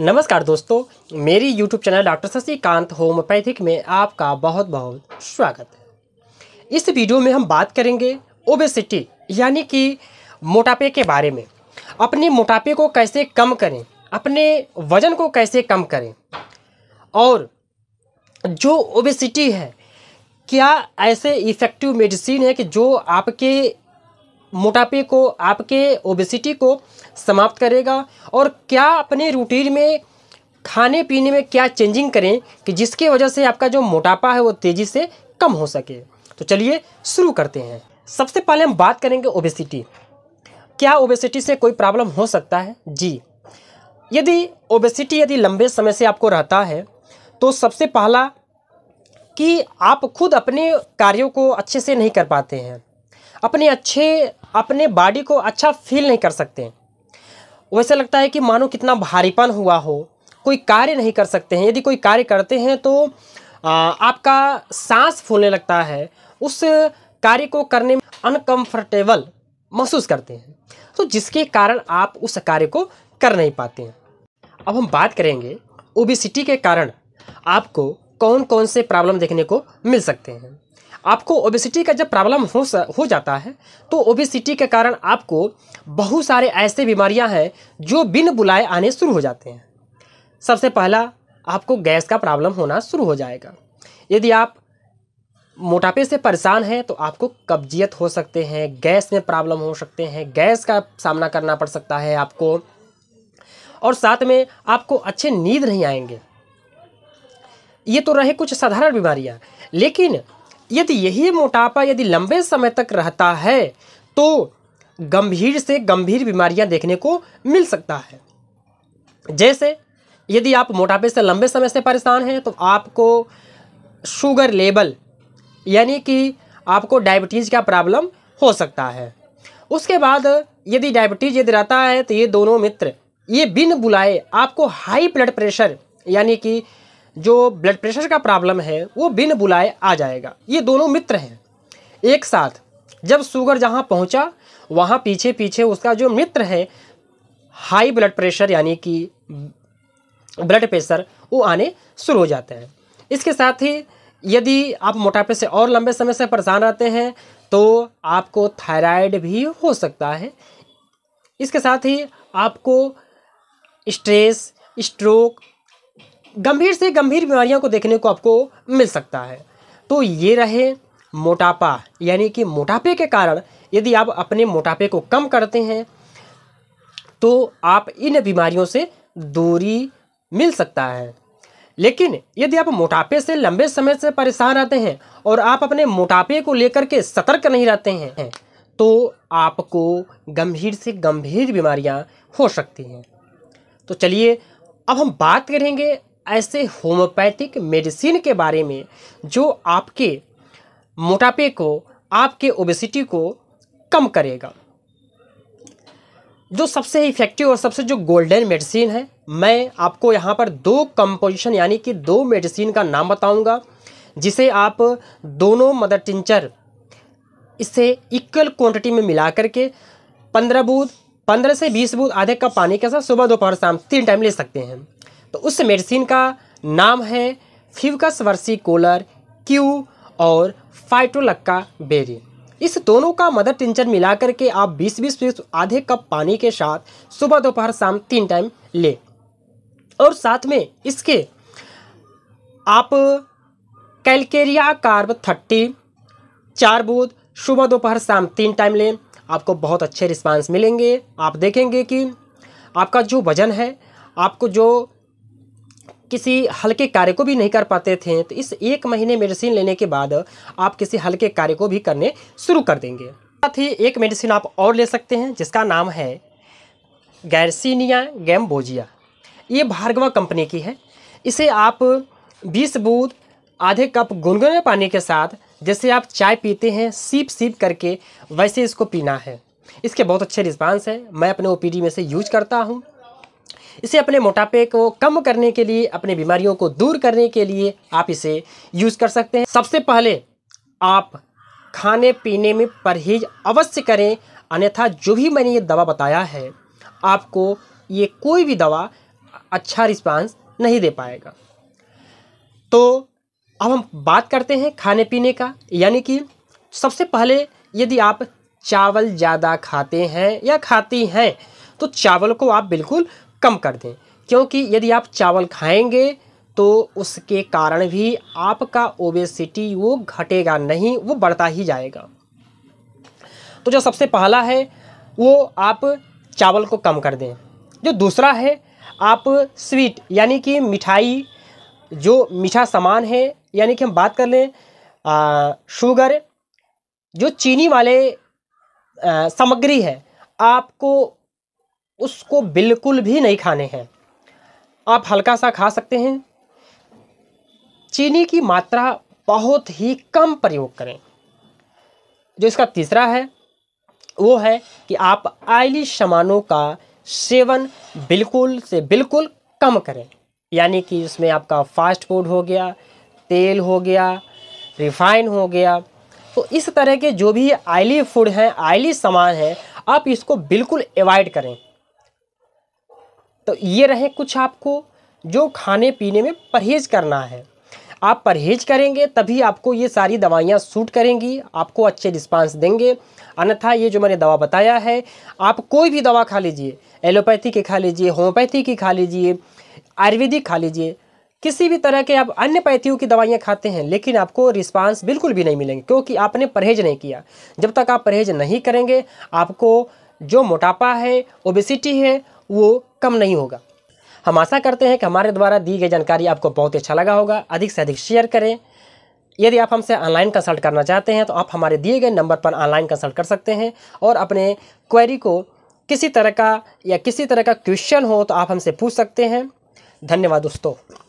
नमस्कार दोस्तों मेरी YouTube channel doctor Shashikant homeopathic में आपका बहुत बहुत स्वागत है इस वीडियो में हम बात करेंगे ओबेसिटी यानी कि मोटापे के बारे में अपने मोटापे को कैसे कम करें अपने वजन को कैसे कम करें और जो ओबेसिटी है क्या ऐसे इफ़ेक्टिव मेडिसिन है कि जो आपके मोटापे को आपके ओबेसिटी को समाप्त करेगा और क्या अपने रूटीन में खाने पीने में क्या चेंजिंग करें कि जिसकी वजह से आपका जो मोटापा है वो तेज़ी से कम हो सके तो चलिए शुरू करते हैं सबसे पहले हम बात करेंगे ओबेसिटी क्या ओबेसिटी से कोई प्रॉब्लम हो सकता है जी यदि ओबेसिटी यदि लंबे समय से आपको रहता है तो सबसे पहला कि आप खुद अपने कार्यों को अच्छे से नहीं कर पाते हैं अपने अच्छे अपने बॉडी को अच्छा फील नहीं कर सकते वैसे लगता है कि मानो कितना भारीपन हुआ हो कोई कार्य नहीं कर सकते हैं यदि कोई कार्य करते हैं तो आ, आपका सांस फूलने लगता है उस कार्य को करने में अनकंफर्टेबल महसूस करते हैं तो जिसके कारण आप उस कार्य को कर नहीं पाते हैं अब हम बात करेंगे ओबिसिटी के कारण आपको कौन कौन से प्रॉब्लम देखने को मिल सकते हैं आपको ओबेसिटी का जब प्रॉब्लम हो हो जाता है तो ओबेसिटी के कारण आपको बहुत सारे ऐसे बीमारियां हैं जो बिन बुलाए आने शुरू हो जाते हैं सबसे पहला आपको गैस का प्रॉब्लम होना शुरू हो जाएगा यदि आप मोटापे से परेशान हैं तो आपको कब्जियत हो सकते हैं गैस में प्रॉब्लम हो सकते हैं गैस का सामना करना पड़ सकता है आपको और साथ में आपको अच्छे नींद नहीं आएंगे ये तो रहे कुछ साधारण बीमारियाँ लेकिन यदि यही मोटापा यदि लंबे समय तक रहता है तो गंभीर से गंभीर बीमारियां देखने को मिल सकता है जैसे यदि आप मोटापे से लंबे समय से परेशान हैं तो आपको शुगर लेवल यानी कि आपको डायबिटीज़ का प्रॉब्लम हो सकता है उसके बाद यदि डायबिटीज़ यदि रहता है तो ये दोनों मित्र ये बिन बुलाए आपको हाई ब्लड प्रेशर यानी कि जो ब्लड प्रेशर का प्रॉब्लम है वो बिन बुलाए आ जाएगा ये दोनों मित्र हैं एक साथ जब शुगर जहाँ पहुँचा वहाँ पीछे पीछे उसका जो मित्र है हाई ब्लड प्रेशर यानी कि ब्लड प्रेशर वो आने शुरू हो जाते हैं इसके साथ ही यदि आप मोटापे से और लंबे समय से परेशान रहते हैं तो आपको थायराइड भी हो सकता है इसके साथ ही आपको स्ट्रेस स्ट्रोक गंभीर से गंभीर बीमारियों को देखने को आपको मिल सकता है तो ये रहे मोटापा यानी कि मोटापे के कारण यदि आप अपने मोटापे को कम करते हैं तो आप इन बीमारियों से दूरी मिल सकता है लेकिन यदि आप मोटापे से लंबे समय से परेशान रहते हैं और आप अपने मोटापे को लेकर के सतर्क नहीं रहते हैं तो आपको गंभीर से गंभीर बीमारियां हो सकती हैं तो चलिए अब हम बात करेंगे ऐसे होम्योपैथिक मेडिसिन के बारे में जो आपके मोटापे को आपके ओबेसिटी को कम करेगा जो सबसे इफेक्टिव और सबसे जो गोल्डन मेडिसिन है मैं आपको यहाँ पर दो कंपोजिशन यानी कि दो मेडिसिन का नाम बताऊँगा जिसे आप दोनों मदर टिंचर इसे इक्वल क्वांटिटी में मिला करके पंद्रह बूथ पंद्रह से बीस बूथ आधे कप पानी के साथ सुबह दोपहर शाम तीन टाइम ले सकते हैं तो उस मेडिसिन का नाम है फिवकस वर्सी कोलर क्यू और फाइटोलक्का बेरी इस दोनों का मदर टिंचर मिलाकर के आप 20 बीस बीस आधे कप पानी के साथ सुबह दोपहर शाम तीन टाइम लें और साथ में इसके आप कैलकेरिया कार्ब थर्टी चार बूथ सुबह दोपहर शाम तीन टाइम लें आपको बहुत अच्छे रिस्पांस मिलेंगे आप देखेंगे कि आपका जो वज़न है आपको जो किसी हल्के कार्य को भी नहीं कर पाते थे तो इस एक महीने मेडिसिन लेने के बाद आप किसी हल्के कार्य को भी करने शुरू कर देंगे साथ ही एक मेडिसिन आप और ले सकते हैं जिसका नाम है गैरसिनिया गैम्बोजिया ये भार्गवा कंपनी की है इसे आप 20 बूंद आधे कप गुनगुने पानी के साथ जैसे आप चाय पीते हैं सीप सीप करके वैसे इसको पीना है इसके बहुत अच्छे रिस्पांस हैं मैं अपने ओ में से यूज करता हूँ इसे अपने मोटापे को कम करने के लिए अपने बीमारियों को दूर करने के लिए आप इसे यूज़ कर सकते हैं सबसे पहले आप खाने पीने में परहेज अवश्य करें अन्यथा जो भी मैंने ये दवा बताया है आपको ये कोई भी दवा अच्छा रिस्पांस नहीं दे पाएगा तो अब हम बात करते हैं खाने पीने का यानी कि सबसे पहले यदि आप चावल ज़्यादा खाते हैं या खाती हैं तो चावल को आप बिल्कुल कम कर दें क्योंकि यदि आप चावल खाएंगे तो उसके कारण भी आपका ओबेसिटी वो घटेगा नहीं वो बढ़ता ही जाएगा तो जो सबसे पहला है वो आप चावल को कम कर दें जो दूसरा है आप स्वीट यानी कि मिठाई जो मीठा सामान है यानी कि हम बात कर लें आ, शुगर जो चीनी वाले आ, सामग्री है आपको उसको बिल्कुल भी नहीं खाने हैं आप हल्का सा खा सकते हैं चीनी की मात्रा बहुत ही कम प्रयोग करें जो इसका तीसरा है वो है कि आप आयली सामानों का सेवन बिल्कुल से बिल्कुल कम करें यानी कि इसमें आपका फास्ट फूड हो गया तेल हो गया रिफाइन हो गया तो इस तरह के जो भी आयली फूड हैं आयली सामान हैं आप इसको बिल्कुल अवॉइड करें तो ये रहे कुछ आपको जो खाने पीने में परहेज करना है आप परहेज करेंगे तभी आपको ये सारी दवाइयाँ सूट करेंगी आपको अच्छे रिस्पांस देंगे अन्यथा ये जो मैंने दवा बताया है आप कोई भी दवा खा लीजिए एलोपैथी की खा लीजिए होम्योपैथी की खा लीजिए आयुर्वेदिक खा लीजिए किसी भी तरह के आप अन्य पैथियों की दवाइयाँ खाते हैं लेकिन आपको रिस्पांस बिल्कुल भी नहीं मिलेंगे क्योंकि आपने परहेज नहीं किया जब तक आप परहेज नहीं करेंगे आपको जो मोटापा है ओबेसिटी है वो कम नहीं होगा हम आशा करते हैं कि हमारे द्वारा दी गई जानकारी आपको बहुत अच्छा लगा होगा अधिक से अधिक शेयर करें यदि आप हमसे ऑनलाइन कंसल्ट करना चाहते हैं तो आप हमारे दिए गए नंबर पर ऑनलाइन कंसल्ट कर सकते हैं और अपने क्वेरी को किसी तरह का या किसी तरह का क्वेश्चन हो तो आप हमसे पूछ सकते हैं धन्यवाद दोस्तों